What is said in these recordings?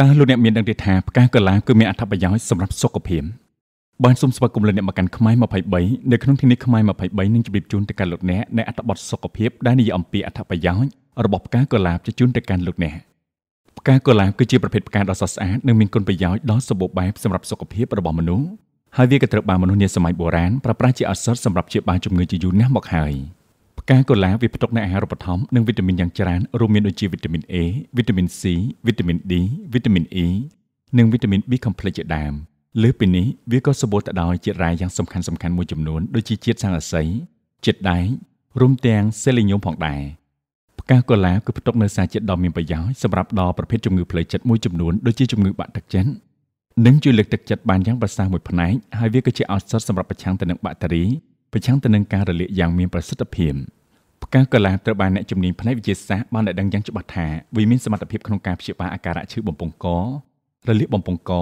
តើលោកអ្នកមានដឹងទេថាផ្កាកុលាបគឺមានអត្ថប្រយោជន៍សម្រាប់សុខភាពបានសូមស្វាគមន៍លោកអ្នកមកកាន់ខ្មែរ23នៅក្នុងទីនេះខ្មែរ23នឹងជម្រាបជូនទៅកាន់លោកអ្នកនៅអត្ថបទសុខភាពដែលនិយាយអំពីអត្ថប្រយោជន៍របស់ផ្កាកុលាបជូនទៅកាន់លោកអ្នកផ្កាកុលាបគឺជាប្រភេទផ្កាដ៏ស្រស់ស្អាតនិងមានគុណប្រយោជន៍ដ៏សម្បូរបែបសម្រាប់សុខភាពរបស់មនុស្សហើយវាក៏ត្រូវបានមនុស្សនាសម័យបុរាណប្រើប្រាស់ជាឱសថសម្រាប់ព្យាបាលជំងឺជាយូរណាស់មកហើយ។ផ្កាកុលាវាផ្ទុកនូវអាហារូបត្ថម្ភនិងវីតាមីនយ៉ាងច្រើនរួមមានដូចជាវីតាមីន A វីតាមីន C វីតាមីន D វីតាមីន E និងវីតាមីន B complex ជាដើមលើពីនេះវាក៏សម្បូរទៅដោយជាតិរ៉ែយ៉ាងសំខាន់សំខាន់មួយចំនួនដូចជាជាតិស័ង្កសីជាតិដែករួមទាំងសេលីញូមផងដែរផ្កាកុលាគឺផ្ទុកនូវសារជាតិដ៏មានប្រយោជន៍សម្រាប់ដល់ប្រភេទជំងឺផ្លូវចិត្តមួយចំនួនដូចជាជំងឺបាក់ទឹកចិត្តនិងជួយលើកទឹកចិត្តបានយ៉ាងប្រសើរមួយផ្នែកហើយវាក៏ជាឱសថសម្រាប់ប្រឆាំងទៅនឹងបាក់តេរីប្រឆាំងទៅនឹងការរលាកយ៉ាងមានប្រសិទ្ធភាពផ្កាកលាត្រូវបានអ្នកជំនាញផ្នែកវិទ្យាសាស្ត្របានដឹងយ៉ាងច្បាស់ថាវាមានសមត្ថភាពក្នុងការព្យាបាលអាការៈឈឺបំពង់ករលាកបំពង់ក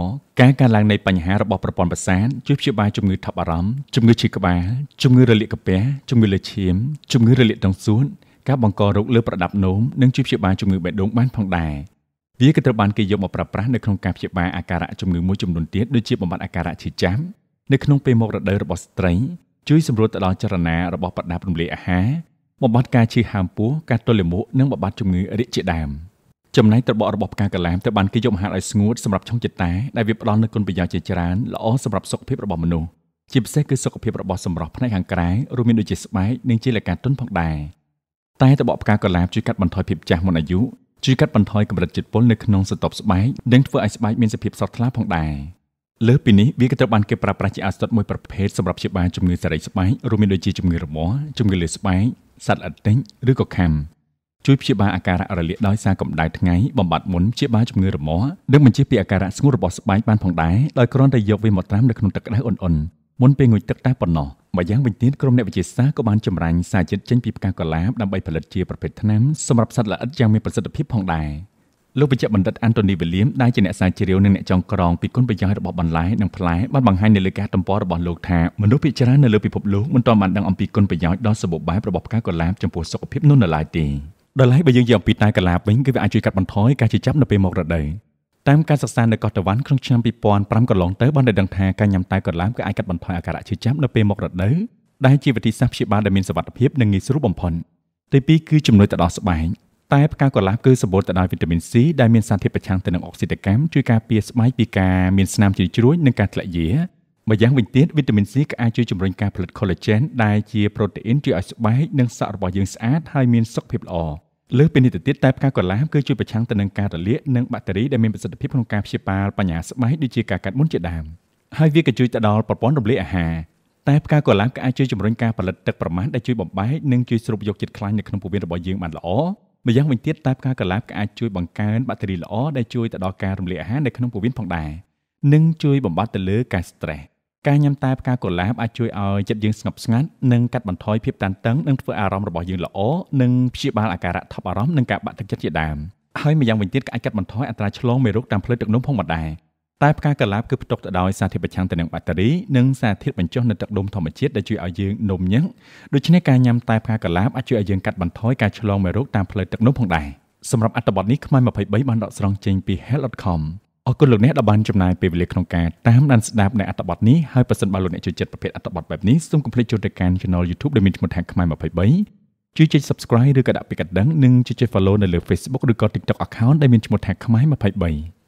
ការកើនឡើងនៃបញ្ហារបស់ប្រព័ន្ធប្រសាទជួយព្យាបាលជំងឺថប់បារម្ភជំងឺឈឺក្បាលជំងឺរលាកកាពះជំងឺលើឈាមជំងឺរលាកដងសួតការបង្ករោគលើប្រដាប់នោមនិងជួយព្យាបាលជំងឺបេះដូងបានផងដែរវាក៏ត្រូវបានគេយកមកប្រើប្រាស់នៅក្នុងការព្យាបាលអាការៈជំងឺមួយចំនួនទៀតដូចជាបំបាត់អាការៈឈឺចាំនៅក្នុងពេលមករដូវរបស់ស្ត្រីជួយសម្រួលទៅដល់ចរណារបស់បដាពរំលាយអាហារបំបត្តិការឈឺហាមពោះការទល់លាមកនិងបំបត្តិជំងឺរាគជាដើមចំណែកត្របករបស់ផ្កាកលាមត្រូវបានគេយកមកហាត់ឲ្យស្ងួតសម្រាប់ឆុងចិត្តតាដែលវាផ្ដល់នូវគុណប្រយោជន៍ជាច្រើនល្អសម្រាប់សុខភាពរបស់មនុស្សជាពិសេសគឺសុខភាពរបស់សម្រស់ផ្នែកខាងក្រៅរួមមានដូចជាស្បែកនិងជាលក្ខណៈទន់ផងដែរតែត្របកផ្កាកលាមជួយកាត់បន្ថយភាពចាស់មុនអាយុជួយកាត់បន្ថយកម្រិតជាតិពុលនៅក្នុងសន្ទប់ស្បែកនិងធ្វើឲ្យស្បែកមានសភាពស្រស់ថ្លាផងដែរ។លើសពីនេះវាក៏ត្រូវបានគេប្រើប្រាស់ជាឱសថមួយប្រភេទសម្រាប់ព្យាបាលជំងឺសរីស្បែករួមមានដូចជាជំងឺរមាស់ជំងឺលើស្បែកសត្វល្អិតទិញឬក៏ខាំជួយព្យាបាលអាការៈរលាកដោយសារកម្ដៅថ្ងៃបំបត្តិមុនព្យាបាលជំងឺរមាស់និងបញ្ជាពីអាការៈស្ងួតរបស់ស្បែកបានផងដែរដោយគ្រាន់តែយកវាមកត្រាំនៅក្នុងទឹកក្តៅអ៊ុនៗមុនពេលងូតទឹកតែប៉ុណ្ណោះម្យ៉ាងវិញទៀតក្រុមអ្នកវិទ្យាសាស្ត្រក៏បានចម្រាញ់សារជាតិចេញពីផ្កាកុលាបដើម្បីផលិតជាប្រភេទថ្នាំសម្រាប់សត្វល្អិតយ៉ាងមានប្រសិទ្ធភាពផងដែរ។លោកបច្ចបណ្ឌិតអានតូនីវីលៀមដែលជាអ្នកសាជារាវនិងអ្នកចងក្រងពីគុណប្រយោជន៍របស់បន្លែនិងផ្លែបានបង្ហាញនៅលើការទំព័ររបស់លោកថាមនុស្សភាគច្រើននៅលើពិភពលោកមិនទាន់បានដឹងអំពីគុណប្រយោជន៍ដ៏សម្បូរបែបរបស់ផ្កាកុលាបចំពោះសុខភាពនោះនៅឡើយទេដល់ហើយបើយើងនិយាយអំពីតែកុលាបវិញគឺវាអាចជួយកាត់បន្ថយការជាចាប់នៅពេលមករដូវតាមការសិក្សានៅកោះតាវ៉ាន់ក្នុងឆ្នាំ2005កន្លងទៅបានដឹងថាការញ៉ាំតែកុលាបក៏អាចកាត់បន្ថយអាការៈឈឺចាប់នៅពេលមករដូវដែលជាវិធីសាស្ត្រព្យាបាលដែលមានសុវត្ថិភាពនិងងាយស្រួលបំផុតទី2គឺជំនួយទៅដល់ស្បែកតែផ្កាកុលាបគឺសម្បូរទៅដោយវីតាមីន C ដែលមានសារធាតុប្រឆាំងទៅនឹងអុកស៊ីតកម្មជួយការពារស្បែកពីការមានស្នាមជ្រីជ្រួញនិងការធ្លាក់យាម្យ៉ាងវិញទៀតវីតាមីន C ក៏អាចជួយជំរុញការផលិត collagen ដែលជាប្រូតេអ៊ីនជួយឲ្យស្បែកនិងសក់របស់យើងស្អាតហើយមានសុខភាពល្អលើសពីនេះទៅទៀតតែផ្កាកុលាបគឺជួយប្រឆាំងទៅនឹងការរលាកនិងបាក់តេរីដែលមានប្រសិទ្ធភាពក្នុងការព្យាបាលបញ្ហាស្បែកដូចជាការកាត់មុនជាដើមហើយវាក៏ជួយទៅដល់ប្រព័ន្ធរំលាយអាហារតែផ្កាកុលាបក៏អាចជួយជំរុញការផលិតទឹកប្រមាណដែលជួយបំបែកនិងជួយស្រូបយកជាតិខ្លាញ់នៅក្នុងពោះវៀនរបស់យើងបានល្អម្យ៉ាងវិញទៀតតែផ្កាក្រឡាបក៏អាចជួយបង្កើនបាក់តេរីល្អដែលជួយទៅដល់ការរំលាយអាហារនៅក្នុងពោះវៀនផងដែរនិងជួយបំបត្តិទៅលើការ stress ការញ៉ាំតែផ្កាក្រឡាបអាចជួយឲ្យចិត្តយើងស្ងប់ស្ងាត់និងកាត់បន្ថយភាពតានតឹងនិងធ្វើអារម្មណ៍របស់យើងល្អនិងព្យាបាលអាការៈថប់អារម្មណ៍និងការបាក់ទឹកចិត្តជាដើមហើយម្យ៉ាងវិញទៀតក៏អាចកាត់បន្ថយអត្រាឆ្លងមេរោគតាមផ្លូវទឹកនោមផងដែរតែផ្កាកាឡាបគឺផ្ទុកទៅដោយសារធាតុប្រឆាំងទៅនឹងបាក់តេរីនិងសារធាតុបញ្ចុះនៅទឹកដុំធម្មជាតិដែលជួយឲ្យយើងនំញឹកដូច្នេះការញ៉ាំតែផ្កាកាឡាបអាចជួយឲ្យយើងកាត់បន្ថយការឆ្លងមេរោគតាមផ្លូវទឹកនោះផងដែរសម្រាប់អត្ថបទនេះខ្មែរ23បានដកស្រង់ចេញពី health.com អរគុណលោកអ្នកដែលបានចំណាយពេលវេលាក្នុងការតាមដានស្ដាប់នៅអត្ថបទនេះហើយប្រសិនបើលោកអ្នកចូលចិត្តប្រភេទអត្ថបទបែបនេះសូមកុំភ្លេចចូលទៅកាន់ channel YouTube ដែលមានឈ្មោះថាខ្មែរ23ជួយចុច subscribe ឬក៏ដាក់ពាក្យកណ្ដឹងនិងជួយចុច follow នៅលើ Facebook ឬក៏ TikTok account ដែលមានឈ្មោះថាខ្មែរ23